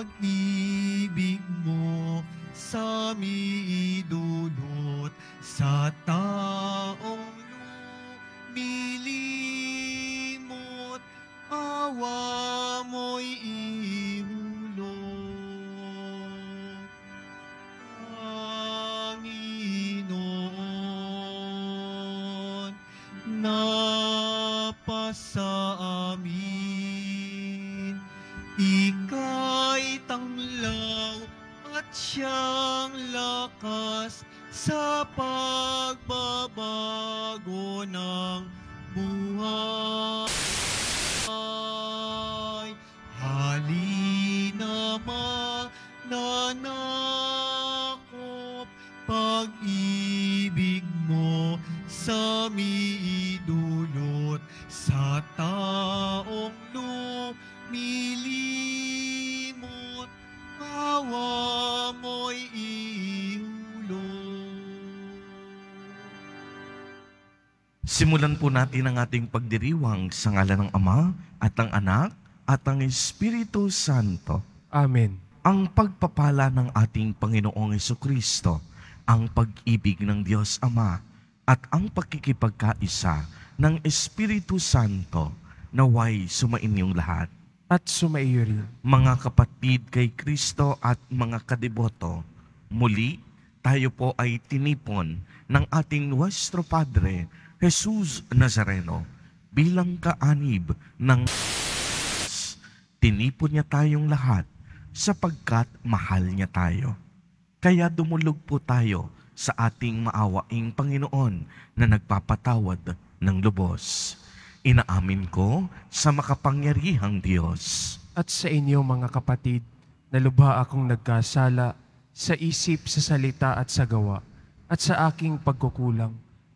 pag-ibig mo sa amin. Simulan po natin ang ating pagdiriwang sa ngalan ng Ama at ng Anak at ng Espiritu Santo. Amen. Ang pagpapala ng ating Panginoong Yeso Kristo, ang pag-ibig ng Diyos Ama, at ang pakikipagkaisa ng Espiritu Santo naway sumainyong lahat. At sumaiyo rin. Mga kapatid kay Kristo at mga kadiboto, muli tayo po ay tinipon ng ating Nuestro Padre Jesus Nazareno bilang kaanib ng tinipon niya tayong lahat sapagkat mahal niya tayo. Kaya dumulog po tayo sa ating maawaing Panginoon na nagpapatawad ng lubos. Inaamin ko sa makapangyarihang Diyos. At sa inyo mga kapatid, na lubha akong nagkasala sa isip, sa salita at sa gawa, at sa aking pagkukulang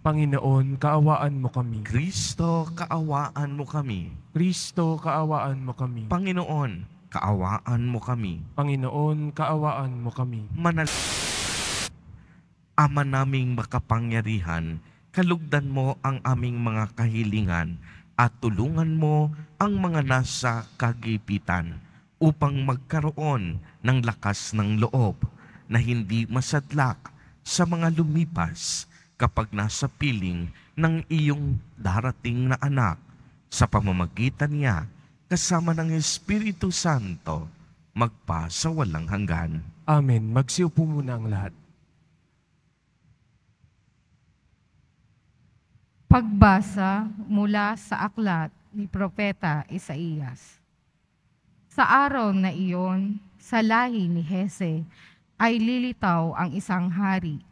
Panginoon, kaawaan mo kami. Kristo, kaawaan mo kami. Kristo, kaawaan mo kami. Panginoon, kaawaan mo kami. Panginoon, kaawaan mo kami. Manal Ama naming makapangyarihan, kalugdan mo ang aming mga kahilingan at tulungan mo ang mga nasa kagipitan upang magkaroon ng lakas ng loob na hindi masadlak sa mga lumipas kapag nasa piling ng iyong darating na anak sa pamamagitan niya kasama ng Espiritu Santo magpa sa walang hanggan. Amen. Magsiupo muna ang lahat. Pagbasa mula sa aklat ni Propeta Isaías. Sa araw na iyon, sa lahi ni Hese, ay lilitaw ang isang hari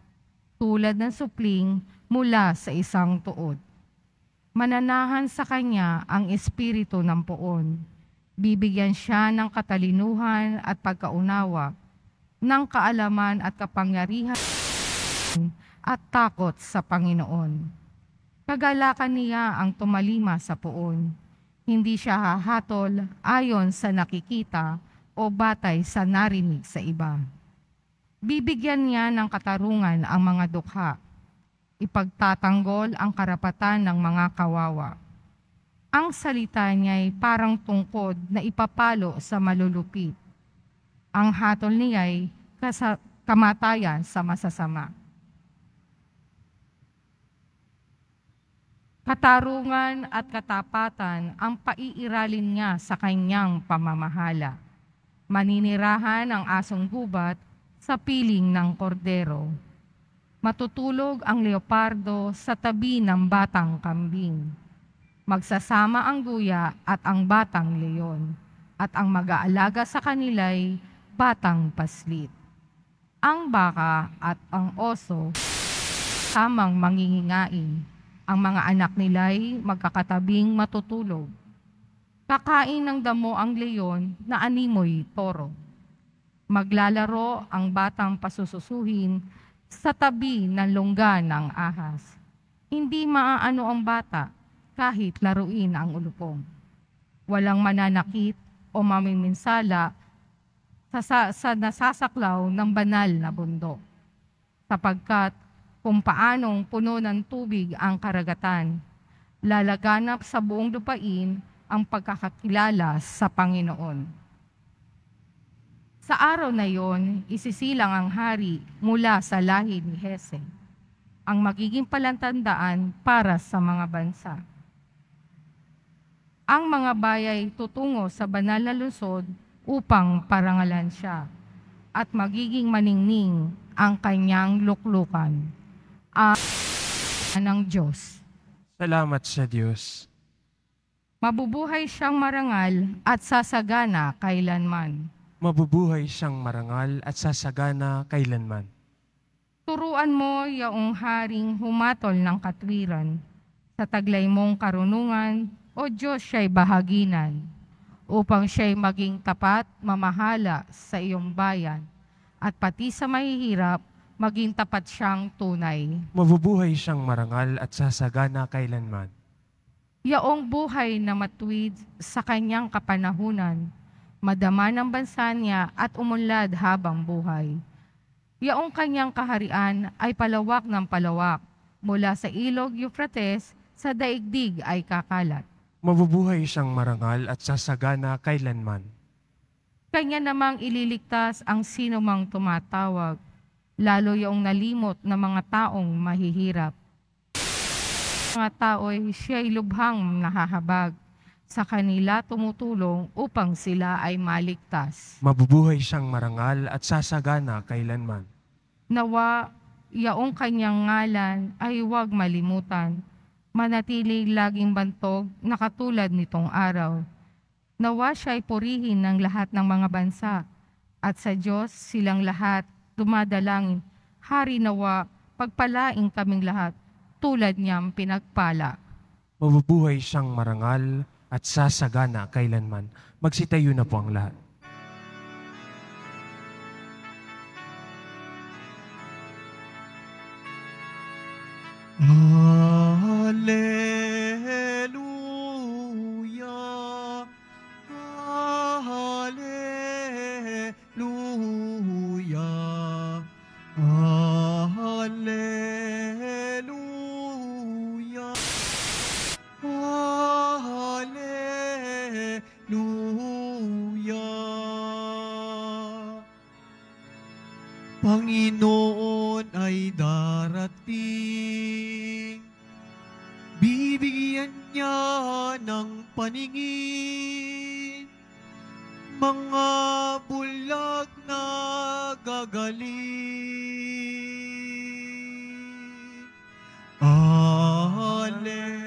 tulad ng supling mula sa isang tuod. Mananahan sa kanya ang espiritu ng poon. Bibigyan siya ng katalinuhan at pagkaunawa, ng kaalaman at kapangyarihan at takot sa Panginoon. Kagalakan niya ang tumalima sa poon. Hindi siya hahatol ayon sa nakikita o batay sa narinig sa iba. Bibigyan niya ng katarungan ang mga dukha. Ipagtatanggol ang karapatan ng mga kawawa. Ang salita niya ay parang tungkod na ipapalo sa malulupit. Ang hatol niya ay kamatayan sa masasama. Katarungan at katapatan ang paiiralin niya sa kanyang pamamahala. Maninirahan ang asong gubat sa piling ng kordero. Matutulog ang leopardo sa tabi ng batang kambing. Magsasama ang guya at ang batang leon at ang mag-aalaga sa kanila'y batang paslit. Ang baka at ang oso, tamang mangingingain. Ang mga anak nila'y magkakatabing matutulog. Kakain ng damo ang leyon na animoy toro maglalaro ang batang pasususuhin sa tabi ng lungga ng ahas. Hindi maaano ang bata kahit laruin ang ulupong. Walang mananakit o mamiminsala sa, sa, sa nasasaklaw ng banal na bundok. Sapagkat kung paanong puno ng tubig ang karagatan, lalaganap sa buong lupain ang pagkakakilala sa Panginoon. Sa araw na yon, isisilang ang hari mula sa lahi ni Hesed, ang magiging palantandaan para sa mga bansa. Ang mga bayay tutungo sa banal na lungsod upang parangalan siya at magiging maningning ang kanyang luklukan. Ang ng Diyos. Salamat sa Diyos. Mabubuhay siyang marangal at sasagana kailanman mabubuhay siyang marangal at sasagana kailanman. Turuan mo yaong haring humatol ng katwiran. Sa taglay mong karunungan, O Diyos siya'y bahaginan, upang siya'y maging tapat, mamahala sa iyong bayan, at pati sa mahihirap, maging tapat siyang tunay. Mabubuhay siyang marangal at sasagana kailanman. Yaong buhay na matuwid sa kanyang kapanahunan, madama ng bansa niya at umunlad habang buhay. Yaong kanyang kaharian ay palawak ng palawak, mula sa ilog Euphrates sa daigdig ay kakalat. Mabubuhay siyang marangal at sasagana kailanman. Kanya namang ililigtas ang sino mang tumatawag, lalo yung nalimot na mga taong mahihirap. Mga tao ay siya'y lubhang nahahabag sa kanila tumutulong upang sila ay maligtas. Mabubuhay siyang marangal at sasagana kailanman. Nawa, yaong kanyang ngalan ay huwag malimutan. Manatili laging bantog na katulad nitong araw. Nawa siya ay purihin ng lahat ng mga bansa at sa Diyos silang lahat dumadalangin. Hari nawa, pagpalaing kaming lahat tulad niyang pinagpala. Mabubuhay siyang marangal at sasagana kailanman. Magsitayo na po ang lahat. Hallelujah. Panginoon ay darating. Bibigyan niya ng paningin mga bulag na gagaling. Alleluia.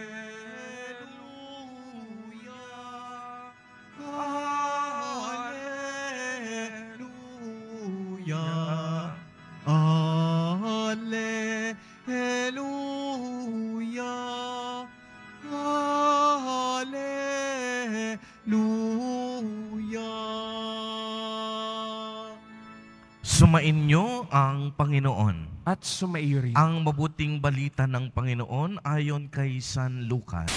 inyo ang Panginoon. At sumaiyo rin. Ang mabuting balita ng Panginoon ayon kay San Lucas.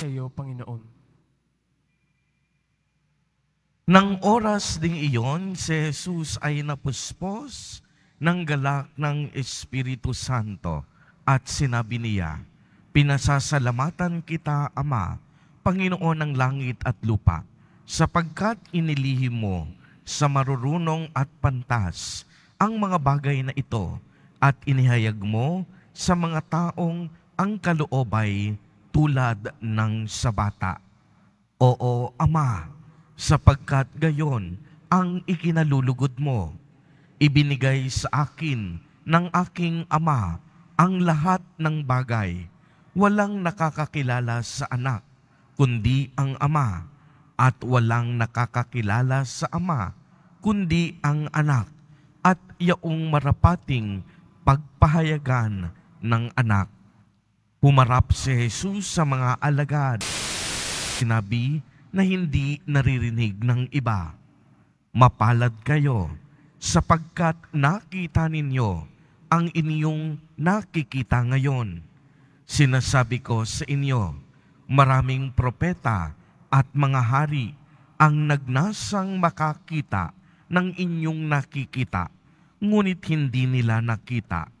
Sa Panginoon. Nang oras ding iyon, si Jesus ay napuspos ng galak ng Espiritu Santo at sinabi niya, Pinasasalamatan kita, Ama, Panginoon ng langit at lupa, sapagkat inilihim mo sa marurunong at pantas ang mga bagay na ito at inihayag mo sa mga taong ang kaloob tulad ng sa bata. Oo, Ama, sapagkat gayon ang ikinalulugod mo. Ibinigay sa akin ng aking Ama ang lahat ng bagay. Walang nakakakilala sa anak, kundi ang Ama at walang nakakakilala sa ama kundi ang anak at yaong marapating pagpahayagan ng anak. Pumarap si Jesus sa mga alagad. Sinabi na hindi naririnig ng iba. Mapalad kayo sapagkat nakita ninyo ang inyong nakikita ngayon. Sinasabi ko sa inyo, maraming propeta at mga hari ang nagnasang makakita ng inyong nakikita, ngunit hindi nila nakita.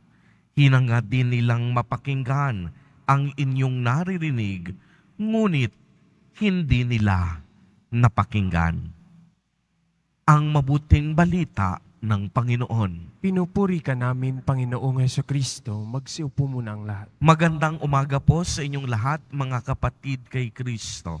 Hinangad din nilang mapakinggan ang inyong naririnig, ngunit hindi nila napakinggan. Ang mabuting balita ng Panginoon. Pinupuri ka namin, Panginoong Heso Kristo. Magsiupo muna ang lahat. Magandang umaga po sa inyong lahat, mga kapatid kay Kristo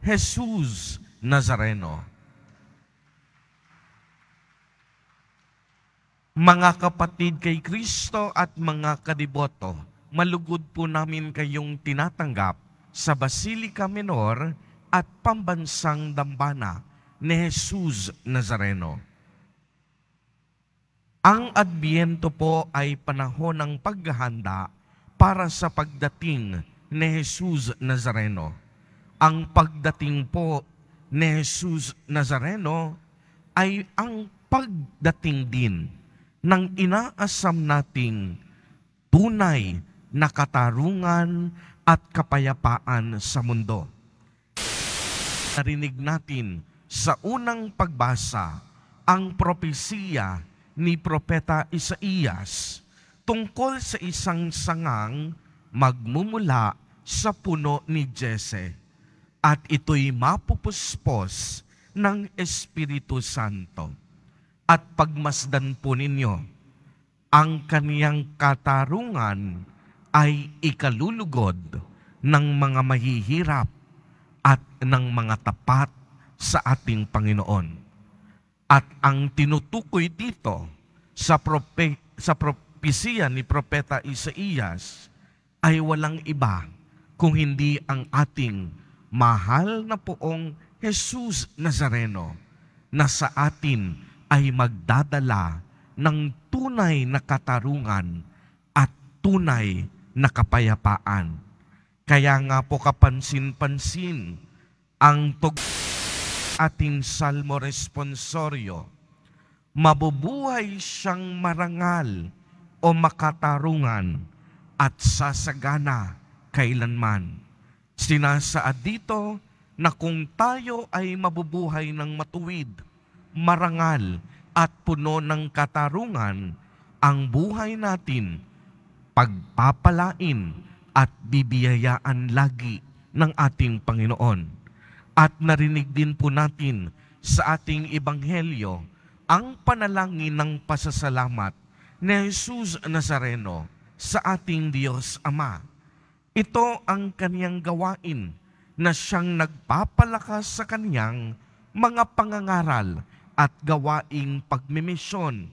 Jesus Nazareno. Mga kapatid kay Kristo at mga kadiboto, malugod po namin kayong tinatanggap sa Basilica Menor at Pambansang Dambana ni Jesus Nazareno. Ang Adbiento po ay panahon ng paghahanda para sa pagdating ni Jesus Nazareno ang pagdating po ni Jesus Nazareno ay ang pagdating din ng inaasam nating tunay na katarungan at kapayapaan sa mundo. Narinig natin sa unang pagbasa ang propesiya ni Propeta Isaías tungkol sa isang sangang magmumula sa puno ni Jesse at ito'y mapupuspos ng Espiritu Santo. At pagmasdan po ninyo, ang kaniyang katarungan ay ikalulugod ng mga mahihirap at ng mga tapat sa ating Panginoon. At ang tinutukoy dito sa, prope, sa propesya ni Propeta Isaías ay walang iba kung hindi ang ating mahal na poong Jesus Nazareno na sa atin ay magdadala ng tunay na katarungan at tunay na kapayapaan. Kaya nga po kapansin-pansin ang tog ating salmo responsoryo, mabubuhay siyang marangal o makatarungan at sasagana kailanman. Sinasaad dito na kung tayo ay mabubuhay ng matuwid, marangal at puno ng katarungan, ang buhay natin pagpapalain at bibiyayaan lagi ng ating Panginoon. At narinig din po natin sa ating Ebanghelyo ang panalangin ng pasasalamat ni Jesus Nazareno sa ating Diyos Ama ito ang kaniyang gawain na siyang nagpapalakas sa kaniyang mga pangangaral at gawaing pagmimisyon.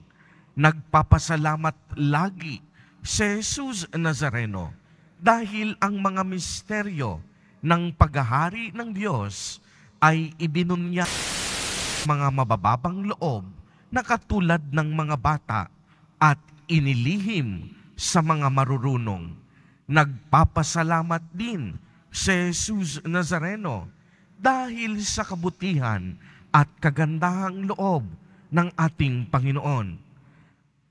Nagpapasalamat lagi si Jesus Nazareno dahil ang mga misteryo ng paghahari ng Diyos ay ibinunya mga mabababang loob na katulad ng mga bata at inilihim sa mga marurunong Nagpapasalamat din si Jesus Nazareno dahil sa kabutihan at kagandahang loob ng ating Panginoon.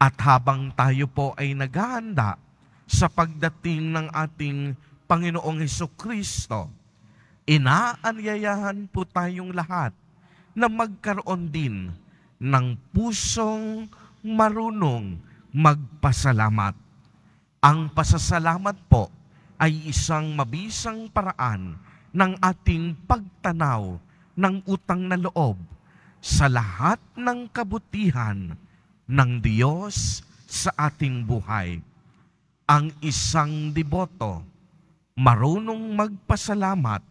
At habang tayo po ay naghahanda sa pagdating ng ating Panginoong Heso Kristo, inaanyayahan po tayong lahat na magkaroon din ng pusong marunong magpasalamat. Ang pasasalamat po ay isang mabisang paraan ng ating pagtanaw ng utang na loob sa lahat ng kabutihan ng Diyos sa ating buhay. Ang isang deboto, marunong magpasalamat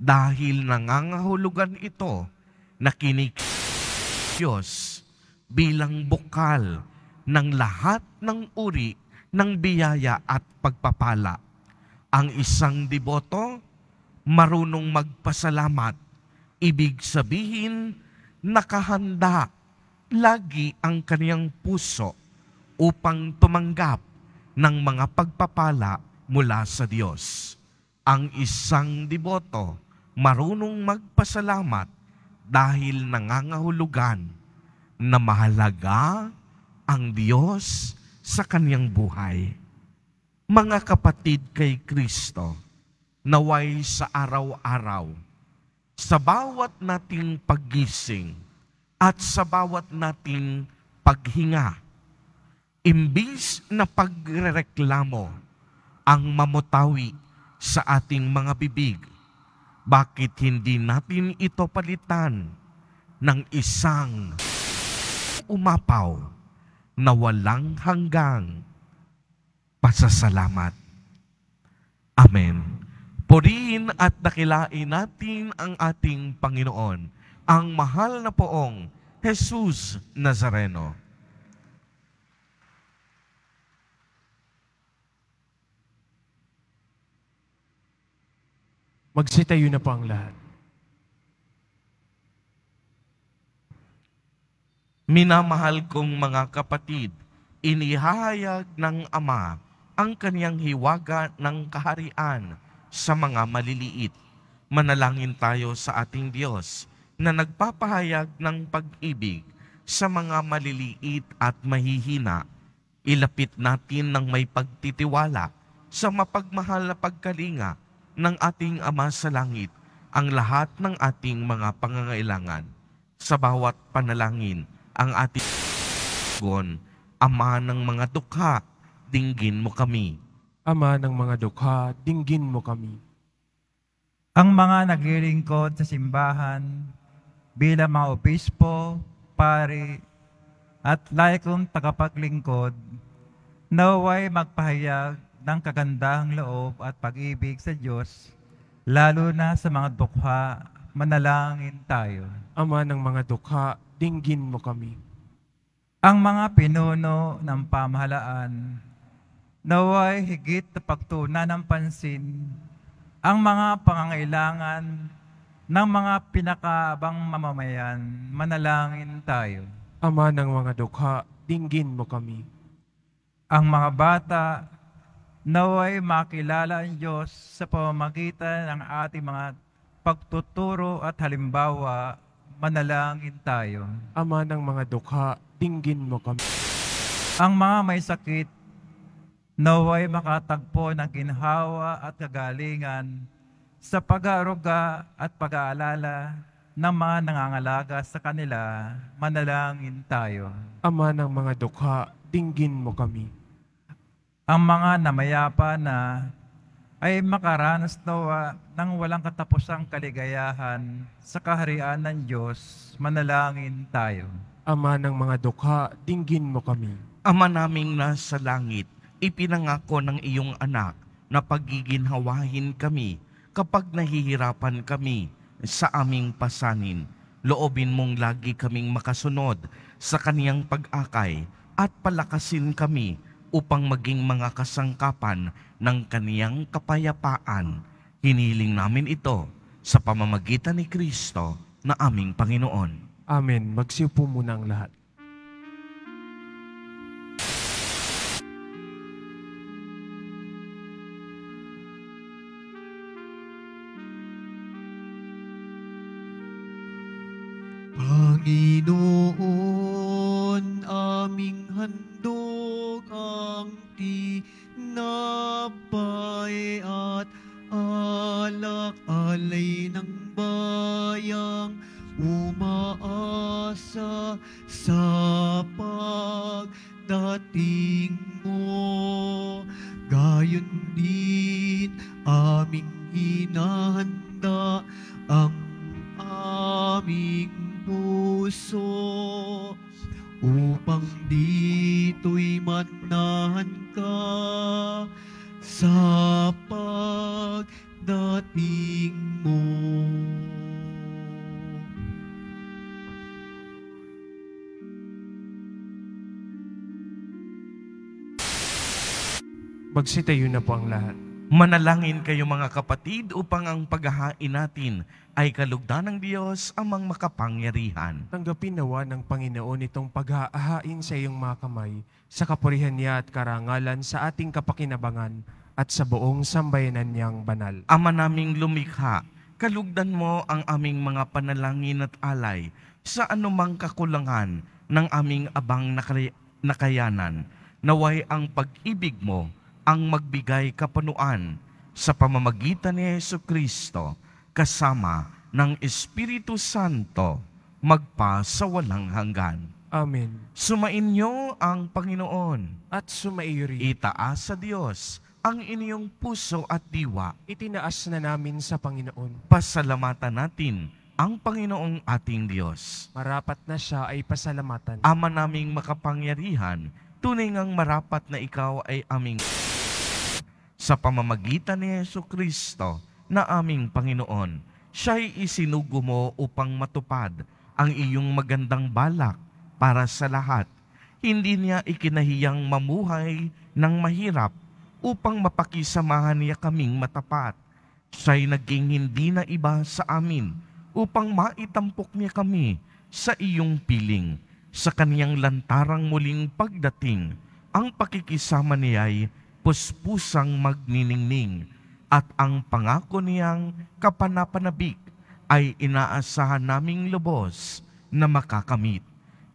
dahil nangangahulugan ito na kinik Diyos bilang bukal ng lahat ng uri ng biyaya at pagpapala. Ang isang deboto, marunong magpasalamat. Ibig sabihin, nakahanda lagi ang kaniyang puso upang tumanggap ng mga pagpapala mula sa Diyos. Ang isang deboto, marunong magpasalamat dahil nangangahulugan na mahalaga ang Diyos sa kanyang buhay. Mga kapatid kay Kristo, naway sa araw-araw, sa bawat nating paggising at sa bawat nating paghinga, imbis na pagrereklamo ang mamutawi sa ating mga bibig, bakit hindi natin ito palitan ng isang umapaw na walang hanggang pasasalamat. Amen. Purihin at dakilain natin ang ating Panginoon, ang mahal na poong Jesus Nazareno. Magsitayo na po ang lahat. Minamahal kong mga kapatid, inihayag ng Ama ang kaniyang hiwaga ng kaharian sa mga maliliit. Manalangin tayo sa ating Diyos na nagpapahayag ng pag-ibig sa mga maliliit at mahihina. Ilapit natin ng may pagtitiwala sa mapagmahal na pagkalinga ng ating Ama sa Langit ang lahat ng ating mga pangangailangan. Sa bawat panalangin, ang ating gon. Ama ng mga dukha, dinggin mo kami. Ama ng mga dukha, dinggin mo kami. Ang mga naglilingkod sa simbahan bilang mga obispo, pari, at laikong tagapaglingkod, naway magpahayag ng kagandahang loob at pag-ibig sa Diyos, lalo na sa mga dukha, manalangin tayo. Ama ng mga dukha, Dinggin mo kami. Ang mga pinuno ng pamahalaan naway higit na pagtuna ng pansin ang mga pangangailangan ng mga pinakaabang mamamayan, manalangin tayo. Ama ng mga dukha, dinggin mo kami. Ang mga bata, naway makilala ang Diyos sa pamamagitan ng ating mga pagtuturo at halimbawa manalangin tayo. Ama ng mga dukha, tinggin mo kami. Ang mga may sakit, naway makatagpo ng ginhawa at kagalingan sa pag-aaruga at pag-aalala ng mga nangangalaga sa kanila, manalangin tayo. Ama ng mga dukha, tinggin mo kami. Ang mga namayapa na ay makaranas daw ah, ng walang katapusang kaligayahan sa kaharian ng Diyos, manalangin tayo. Ama ng mga dukha, dinggin mo kami. Ama naming nasa langit, ipinangako ng iyong anak na pagiginhawahin kami kapag nahihirapan kami sa aming pasanin. Loobin mong lagi kaming makasunod sa kaniyang pag-akay at palakasin kami upang maging mga kasangkapan ng kaniyang kapayapaan. Hiniling namin ito sa pamamagitan ni Kristo na aming Panginoon. Amen. Magsiupo muna ang lahat. Panginoon aming handog kang tinapay at alak-alay ng bayang umaasa sa pagdating mo. Gayon din aming hinahanda ang aming puso upang dito'y manahan ka sa pagdating mo. Magsitayo na po ang lahat. Manalangin kayo mga kapatid upang ang paghahain natin ay kalugdan ng Diyos amang makapangyarihan. Tanggapin nawa ng Panginoon itong paghahain sa iyong mga kamay sa kapurihan niya at karangalan sa ating kapakinabangan at sa buong sambayanan niyang banal. Ama naming lumikha, kalugdan mo ang aming mga panalangin at alay sa anumang kakulangan ng aming abang nakayanan. Naway ang pag-ibig mo ang magbigay kapanuan sa pamamagitan ni Yesu Kristo kasama ng Espiritu Santo magpa sa walang hanggan. Amen. Sumainyo ang Panginoon. At sumaiyo Itaas sa Diyos ang inyong puso at diwa. Itinaas na namin sa Panginoon. Pasalamatan natin ang Panginoong ating Diyos. Marapat na siya ay pasalamatan. Ama naming makapangyarihan, tunay ngang marapat na ikaw ay aming... Sa pamamagitan ni Yesu Kristo na aming Panginoon, siya'y isinugo mo upang matupad ang iyong magandang balak para sa lahat. Hindi niya ikinahiyang mamuhay ng mahirap upang mapakisamahan niya kaming matapat. Siya'y naging hindi na iba sa amin upang maitampok niya kami sa iyong piling. Sa kaniyang lantarang muling pagdating, ang pakikisama niya ay puspusang magniningning at ang pangako niyang kapanapanabik ay inaasahan naming lubos na makakamit.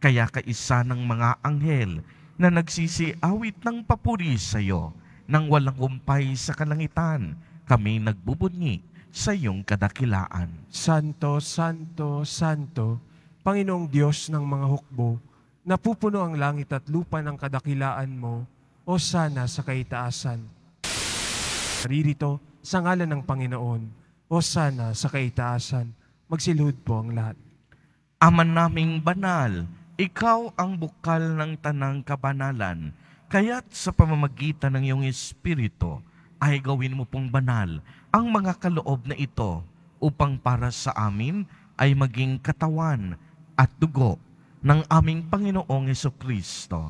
Kaya kaisa ng mga anghel na nagsisiawit ng papuri sa iyo nang walang humpay sa kalangitan, kami nagbubunyi sa iyong kadakilaan. Santo, Santo, Santo, Panginoong Diyos ng mga hukbo, napupuno ang langit at lupa ng kadakilaan mo, o sana sa kaitaasan. Naririto sa ngalan ng Panginoon o sana sa kaitaasan. Magsilhod po ang lahat. Ama naming banal, ikaw ang bukal ng tanang kabanalan, kaya't sa pamamagitan ng iyong Espiritu ay gawin mo pong banal ang mga kaloob na ito upang para sa amin ay maging katawan at dugo ng aming Panginoong Kristo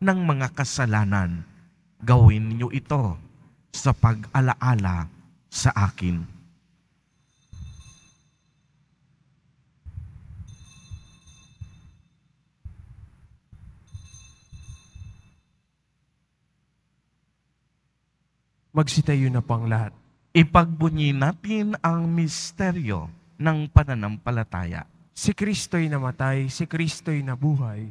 ng mga kasalanan. Gawin niyo ito sa pag-alaala sa akin. Magsitayo na pang lahat. Ipagbunyi natin ang misteryo ng pananampalataya. Si Kristo'y namatay, si Kristo'y nabuhay,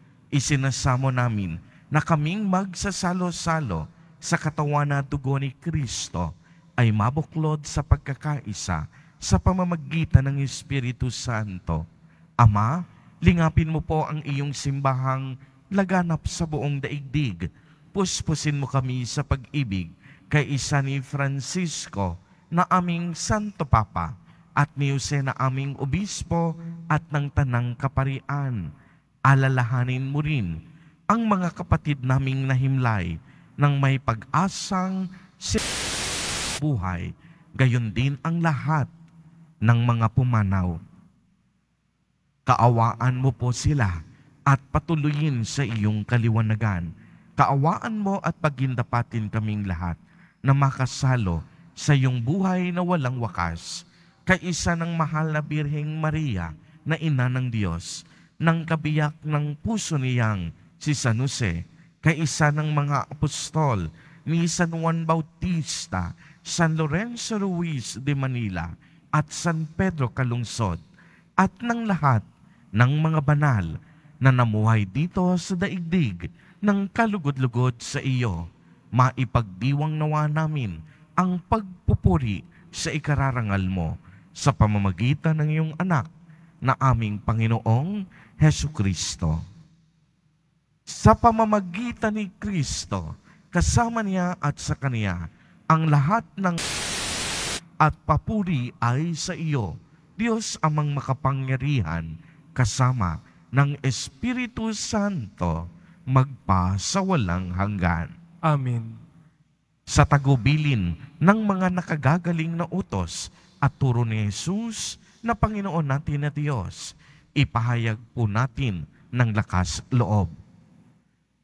isinasamo namin na kaming magsasalo-salo sa katawan na dugo ni Kristo ay mabuklod sa pagkakaisa sa pamamagitan ng Espiritu Santo. Ama, lingapin mo po ang iyong simbahang laganap sa buong daigdig. Puspusin mo kami sa pag-ibig kay isa ni Francisco na aming Santo Papa at ni Jose na aming Obispo at ng Tanang Kaparian alalahanin mo rin ang mga kapatid naming nahimlay ng may pag-asang si buhay, gayon din ang lahat ng mga pumanaw. Kaawaan mo po sila at patuloyin sa iyong kaliwanagan. Kaawaan mo at pagindapatin kaming lahat na makasalo sa iyong buhay na walang wakas, kaisa ng mahal na Birheng Maria na ina ng Diyos, ng kabiyak ng puso niyang si San Jose, kaisa ng mga apostol ni San Juan Bautista, San Lorenzo Ruiz de Manila, at San Pedro Calungsod, at ng lahat ng mga banal na namuhay dito sa daigdig ng kalugod-lugod sa iyo. Maipagdiwang nawa namin ang pagpupuri sa ikararangal mo sa pamamagitan ng iyong anak na aming Panginoong Heso Kristo. Sa pamamagitan ni Kristo, kasama niya at sa Kaniya, ang lahat ng at papuri ay sa iyo, Diyos amang makapangyarihan, kasama ng Espiritu Santo, magpa sa walang hanggan. Amen. Sa tagubilin ng mga nakagagaling na utos at turo ni Jesus, na Panginoon natin na Diyos, ipahayag po natin ng lakas loob.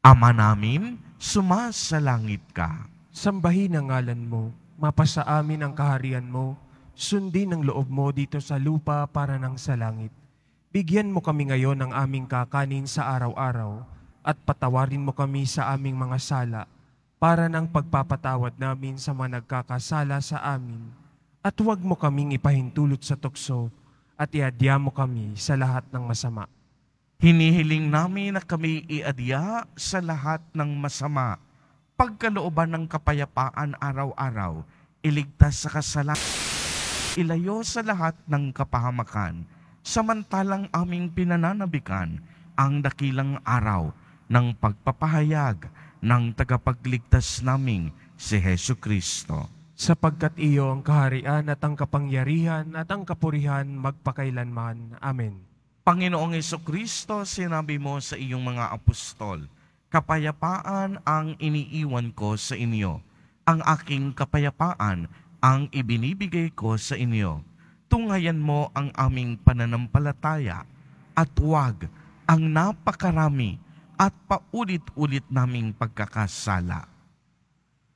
Ama namin, sumasalangit ka. Sambahin ang ngalan mo, mapasa amin ang kaharian mo, sundin ang loob mo dito sa lupa para nang sa langit. Bigyan mo kami ngayon ng aming kakanin sa araw-araw at patawarin mo kami sa aming mga sala para nang pagpapatawad namin sa mga nagkakasala sa amin at huwag mo kaming ipahintulot sa tukso at iadya mo kami sa lahat ng masama. Hinihiling namin na kami iadya sa lahat ng masama. Pagkalooban ng kapayapaan araw-araw, iligtas sa kasalanan, ilayo sa lahat ng kapahamakan, samantalang aming pinananabikan ang dakilang araw ng pagpapahayag ng tagapagligtas naming si Heso Kristo sapagkat iyo ang kaharian at ang kapangyarihan at ang kapurihan magpakailanman. Amen. Panginoong Heso Kristo, sinabi mo sa iyong mga apostol, Kapayapaan ang iniiwan ko sa inyo. Ang aking kapayapaan ang ibinibigay ko sa inyo. Tungayan mo ang aming pananampalataya at huwag ang napakarami at paulit-ulit naming pagkakasala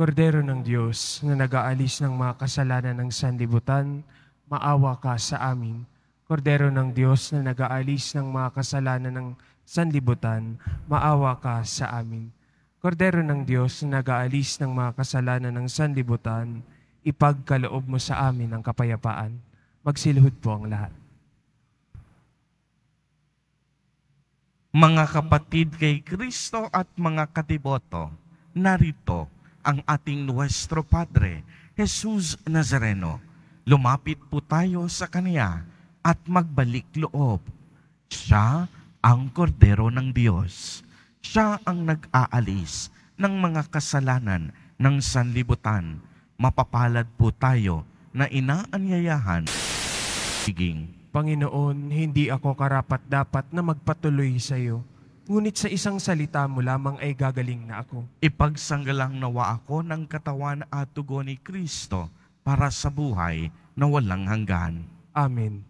Kordero ng Diyos na nag-aalis ng mga kasalanan ng sanlibutan, maawa ka sa amin. Kordero ng Diyos na nag-aalis ng mga kasalanan ng sanlibutan, maawa ka sa amin. Kordero ng Diyos na nag-aalis ng mga kasalanan ng sanlibutan, ipagkaloob mo sa amin ang kapayapaan. Magsilhod po ang lahat. Mga kapatid kay Kristo at mga katiboto, narito ang ating Nuestro Padre, Jesus Nazareno. Lumapit po tayo sa Kanya at magbalik loob. Siya ang kordero ng Diyos. Siya ang nag-aalis ng mga kasalanan ng sanlibutan. Mapapalad po tayo na inaanyayahan. Siging. Panginoon, hindi ako karapat dapat na magpatuloy sa iyo ngunit sa isang salita mo lamang ay gagaling na ako. Ipagsanggalang nawa ako ng katawan at tugon ni Kristo para sa buhay na walang hanggan. Amen.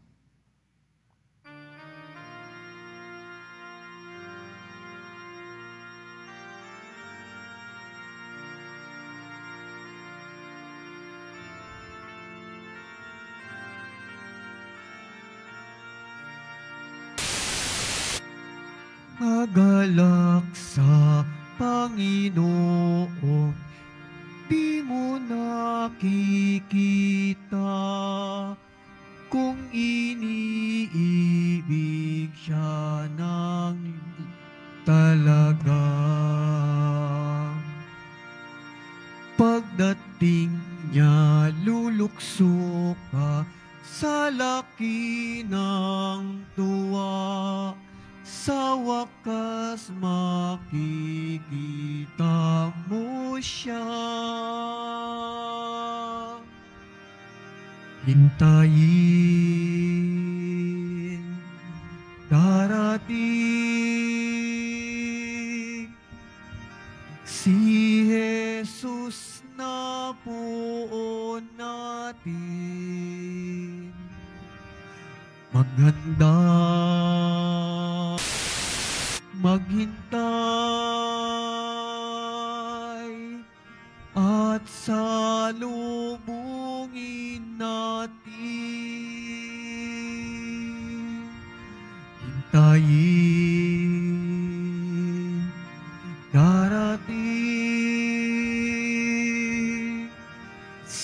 Tiwalak sa Panginoon, di mo nakikita.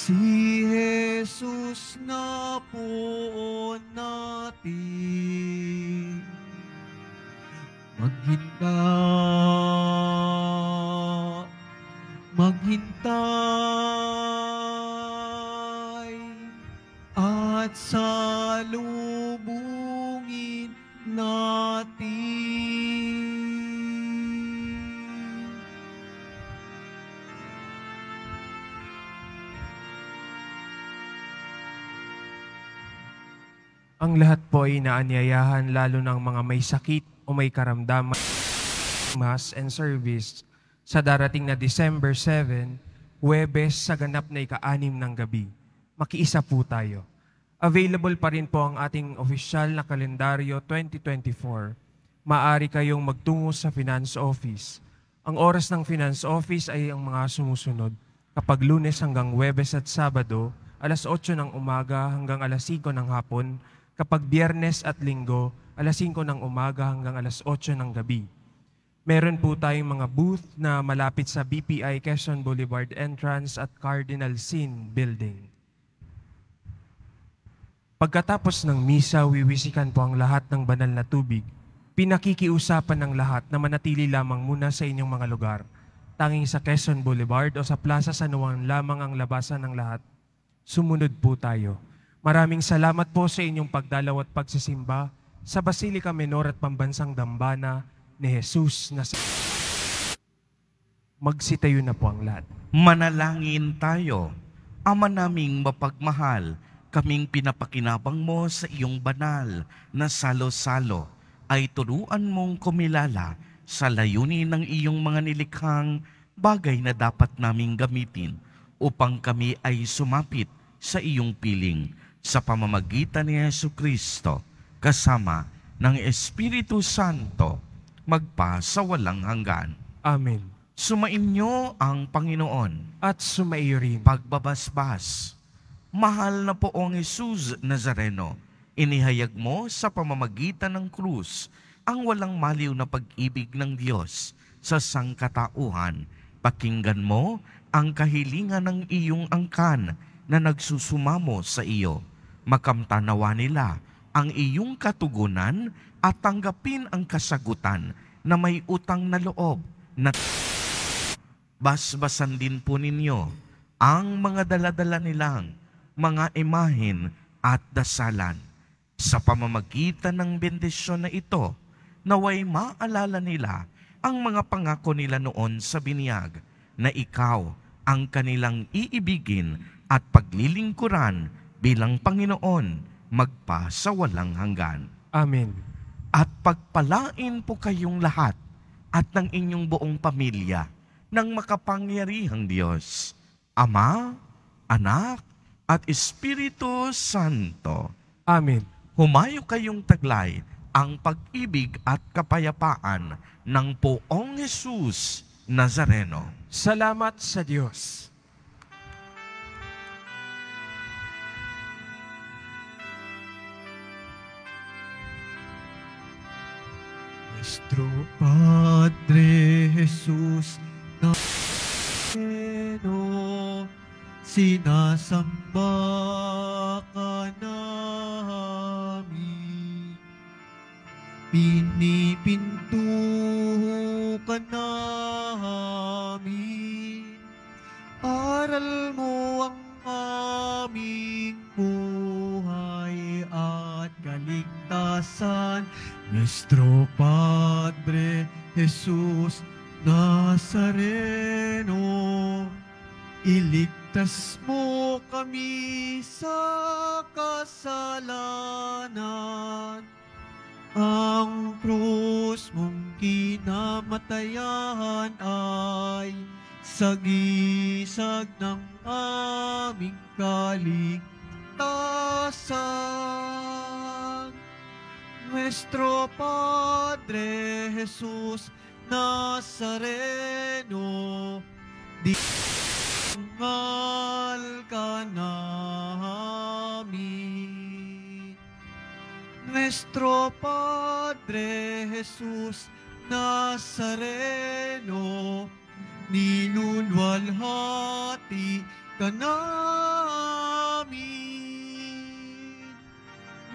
Si Jesus na puon natin, maghintay po ay inaanyayahan lalo ng mga may sakit o may karamdaman. Mass and service sa darating na December 7, Huwebes sa ganap na ika-anim ng gabi. Makiisa po tayo. Available pa rin po ang ating official na kalendaryo 2024. Maari kayong magtungo sa Finance Office. Ang oras ng Finance Office ay ang mga sumusunod kapag lunes hanggang Huwebes at Sabado, alas 8 ng umaga hanggang alas 5 ng hapon kapag biyernes at linggo, alas 5 ng umaga hanggang alas 8 ng gabi. Meron po tayong mga booth na malapit sa BPI Quezon Boulevard entrance at Cardinal Sin Building. Pagkatapos ng misa, wiwisikan po ang lahat ng banal na tubig. Pinakikiusapan ng lahat na manatili lamang muna sa inyong mga lugar. Tanging sa Quezon Boulevard o sa Plaza San Juan lamang ang labasan ng lahat. Sumunod po tayo. Maraming salamat po sa inyong pagdalaw at pagsisimba sa Basilica Menor at Pambansang Dambana ni Jesus na sa... Magsitayo na po ang lahat. Manalangin tayo. Ama naming mapagmahal, kaming pinapakinabang mo sa iyong banal na salo-salo ay turuan mong kumilala sa layunin ng iyong mga nilikhang bagay na dapat naming gamitin upang kami ay sumapit sa iyong piling sa pamamagitan ni Yesu Kristo kasama ng Espiritu Santo magpa sa walang hanggan. Amen. Sumainyo ang Panginoon. At sumaiyo rin. Pagbabasbas. Mahal na poong Jesus Nazareno, inihayag mo sa pamamagitan ng krus ang walang maliw na pag-ibig ng Diyos sa sangkatauhan. Pakinggan mo ang kahilingan ng iyong angkan na nagsusumamo sa iyo makamtanawa nila ang iyong katugunan at tanggapin ang kasagutan na may utang na loob na basbasan din po ninyo ang mga daladala nilang mga imahin at dasalan. Sa pamamagitan ng bendisyon na ito, naway maalala nila ang mga pangako nila noon sa binyag na ikaw ang kanilang iibigin at paglilingkuran bilang Panginoon magpa sa walang hanggan. Amen. At pagpalain po kayong lahat at ng inyong buong pamilya ng makapangyarihang Diyos, Ama, Anak, at Espiritu Santo. Amen. Humayo kayong taglay ang pag-ibig at kapayapaan ng poong Jesus Nazareno. Salamat sa Diyos. Nuestro Padre Jesus na Sino, sinasamba. Oh Padre Jesus Nazareno, iligtas mo kami sa kasalanan. Ang krus mong kinamatayan ay sagisag ng aming kaligtasan nuestro Padre Jesús Nazareno, Tingal ka namin. Nuestro Padre Jesús Nazareno, ninunwalhati ka namin.